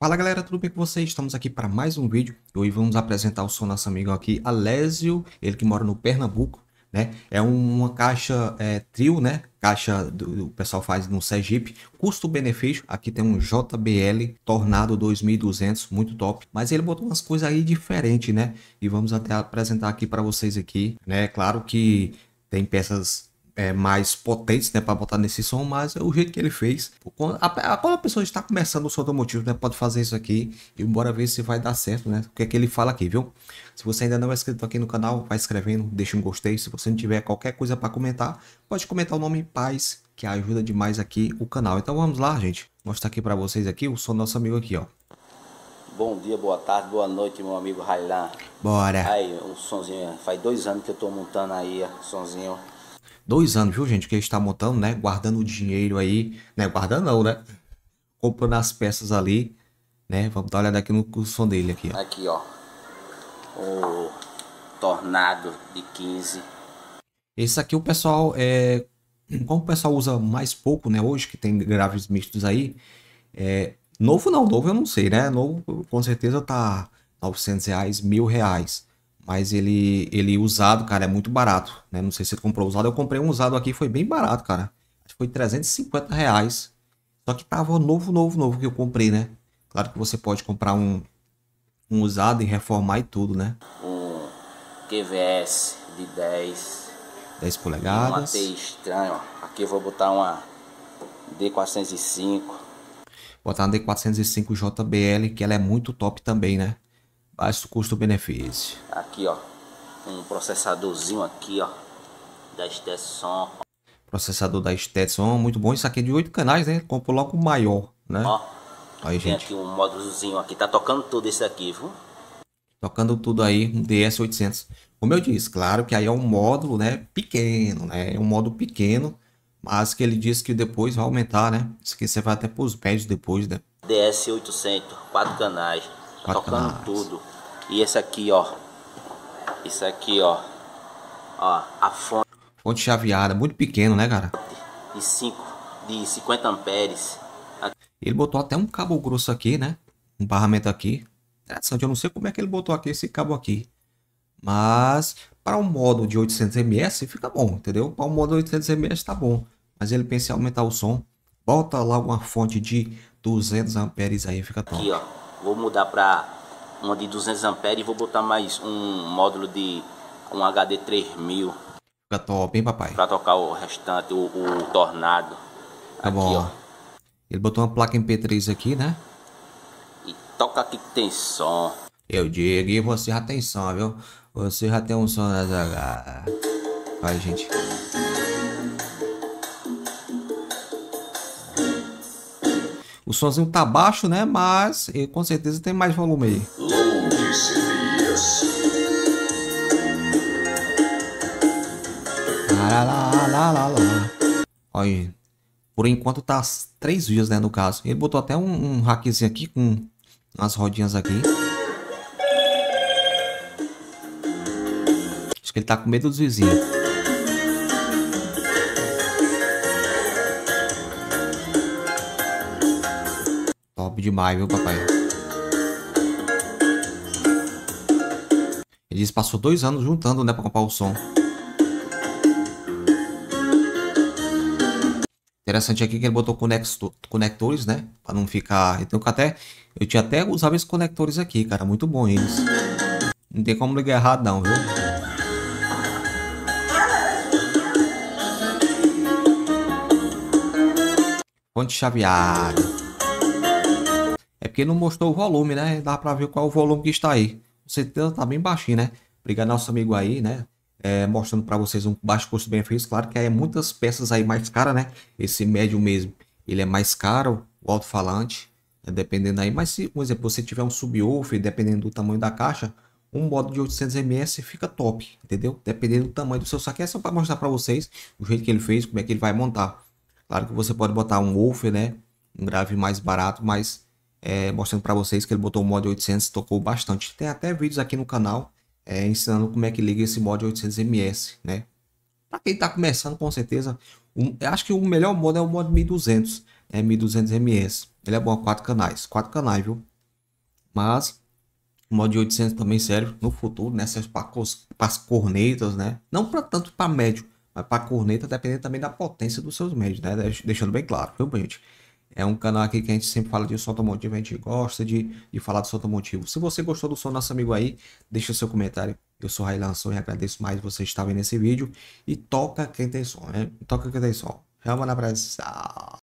Fala galera, tudo bem com vocês? Estamos aqui para mais um vídeo e hoje vamos apresentar o seu nosso amigo aqui, Alésio, ele que mora no Pernambuco, né? É uma caixa é, trio, né? Caixa do, pessoal faz no Sergipe. Custo-benefício, aqui tem um JBL Tornado 2200, muito top. Mas ele botou umas coisas aí diferentes, né? E vamos até apresentar aqui para vocês aqui, né? Claro que tem peças é, mais potentes, né, para botar nesse som, mas é o jeito que ele fez. Quando a, quando a pessoa está começando o som do motivo, né, pode fazer isso aqui e bora ver se vai dar certo, né? O que é que ele fala aqui, viu? Se você ainda não é inscrito aqui no canal, vai escrevendo, deixa um gostei. Se você não tiver qualquer coisa para comentar, pode comentar o nome Paz, que ajuda demais aqui o canal. Então vamos lá, gente. Mostrar aqui para vocês aqui o som do nosso amigo aqui, ó. Bom dia, boa tarde, boa noite, meu amigo Railan. Bora. Aí, o sonzinho. Faz dois anos que eu tô montando aí, sonzinho. Dois anos, viu, gente, que a gente está montando, né? Guardando o dinheiro aí, né? Guardando não, né? Comprando as peças ali, né? Vamos dar uma olhada aqui no som dele aqui. Ó. Aqui, ó. O Tornado de 15. Esse aqui o pessoal é... Como o pessoal usa mais pouco, né? Hoje que tem graves mistos aí, é... Novo não, novo eu não sei, né? Novo com certeza tá 900 reais, mil reais. Mas ele, ele usado, cara, é muito barato, né? Não sei se você comprou usado. Eu comprei um usado aqui, foi bem barato, cara. Acho que foi 350 reais. Só que tava novo, novo, novo que eu comprei, né? Claro que você pode comprar um, um usado e reformar e tudo, né? Um QVS de 10. 10 polegadas. Uma T estranho, ó. Aqui eu vou botar uma D405. Botar uma D405 JBL, que ela é muito top também, né? baixo custo-benefício. Aqui, ó, um processadorzinho aqui, ó, da Stetson. Processador da Stetson, muito bom. Isso aqui é de 8 canais, né? Comprou logo o maior, né? Ó, aí, tem gente. aqui um módulozinho aqui, tá tocando tudo esse aqui, viu? Tocando tudo aí, um DS800. Como eu disse, claro que aí é um módulo, né, pequeno, né? É um módulo pequeno, mas que ele diz que depois vai aumentar, né? Isso aqui você vai até pros médios depois, né? DS800, 4 canais, tá tocando canais. tudo. E esse aqui, ó. Esse aqui, ó. Ó, a fonte. Fonte chaveada, muito pequeno, né, cara? De 5, de 50 amperes. Ele botou até um cabo grosso aqui, né? Um barramento aqui. Interessante, eu não sei como é que ele botou aqui esse cabo aqui. Mas para um modo de 800ms fica bom, entendeu? Para um modo 800ms tá bom. Mas ele pensa em aumentar o som. Bota lá uma fonte de 200 amperes aí, fica top. Aqui, ó. Vou mudar para uma de 200 amperes e vou botar mais um módulo de um HD 3000. Fica top, hein, papai? Pra tocar o restante, o, o tornado. Tá aqui, bom. Ó. Ele botou uma placa MP3 aqui, né? E toca aqui que tem som. Eu digo, e você já tem som, viu? Você já tem um som nas... Né, Olha, gente. O somzinho tá baixo, né? Mas com certeza tem mais volume aí. Lá, lá, lá, lá, lá. Olha, por enquanto tá três dias, né? No caso, ele botou até um, um hackzinho aqui com as rodinhas aqui. Acho que ele tá com medo dos vizinhos. demais, viu, papai? Ele disse passou dois anos juntando, né, pra comprar o som. Interessante aqui que ele botou conecto, conectores, né? Pra não ficar. Então, eu, até, eu tinha até usado esses conectores aqui, cara. Muito bom eles. Não tem como ligar errado, não, viu? Ponte chaveada porque não mostrou o volume, né? Dá para ver qual é o volume que está aí. Você tá, tá bem baixinho, né? Obrigado nosso amigo aí, né? É, mostrando para vocês um baixo custo-benefício. Claro que aí é muitas peças aí mais cara, né? Esse médio mesmo, ele é mais caro, o alto-falante, né? dependendo aí. Mas se, por exemplo, você tiver um subwoofer, dependendo do tamanho da caixa, um modo de 800ms fica top, entendeu? Dependendo do tamanho do seu saque. É só para mostrar para vocês o jeito que ele fez, como é que ele vai montar. Claro que você pode botar um woofer, né? Um grave mais barato, mas é, mostrando para vocês que ele botou o mod 800 tocou bastante. Tem até vídeos aqui no canal é, ensinando como é que liga esse mod 800ms, né? Para quem está começando, com certeza, um, acho que o melhor mod é o mod 1200, é 1200ms. Ele é bom a quatro canais, quatro canais, viu? Mas o mod 800 também serve no futuro nessas né? para as cornetas, né? Não para tanto para médio, mas para corneta, dependendo também da potência dos seus médios, né? Deixando bem claro, viu, gente? É um canal aqui que a gente sempre fala de som automotivo, a gente gosta de, de falar do som automotivo. Se você gostou do som nosso amigo aí, deixa seu comentário. Eu sou Railan Sou e agradeço mais você estar vendo esse vídeo. E toca quem tem som, né? Toca quem tem som. Vamos na presença.